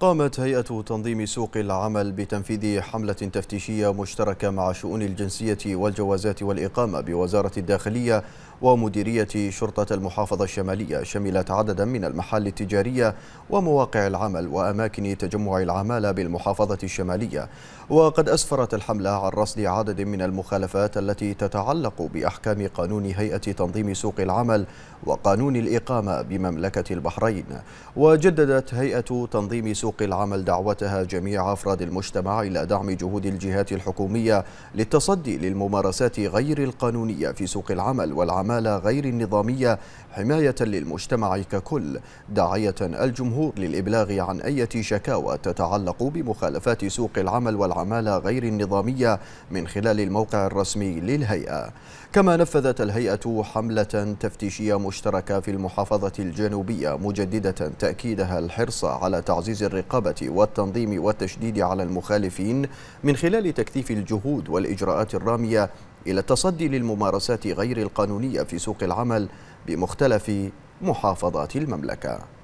قامت هيئة تنظيم سوق العمل بتنفيذ حملة تفتيشية مشتركة مع شؤون الجنسية والجوازات والإقامة بوزارة الداخلية ومديرية شرطة المحافظة الشمالية شملت عددا من المحال التجارية ومواقع العمل وأماكن تجمع العمالة بالمحافظة الشمالية وقد أسفرت الحملة عن رصد عدد من المخالفات التي تتعلق بأحكام قانون هيئة تنظيم سوق العمل وقانون الإقامة بمملكة البحرين وجددت هيئة تنظيم سوق العمل دعوتها جميع أفراد المجتمع إلى دعم جهود الجهات الحكومية للتصدي للممارسات غير القانونية في سوق العمل والعمل الأعمال غير النظامية حماية للمجتمع ككل داعية الجمهور للإبلاغ عن أي شكاوى تتعلق بمخالفات سوق العمل والعمالة غير النظامية من خلال الموقع الرسمي للهيئة كما نفذت الهيئة حملة تفتيشية مشتركة في المحافظة الجنوبية مجددة تأكيدها الحرص على تعزيز الرقابة والتنظيم والتشديد على المخالفين من خلال تكثيف الجهود والإجراءات الرامية إلى التصدي للممارسات غير القانونية في سوق العمل بمختلف محافظات المملكة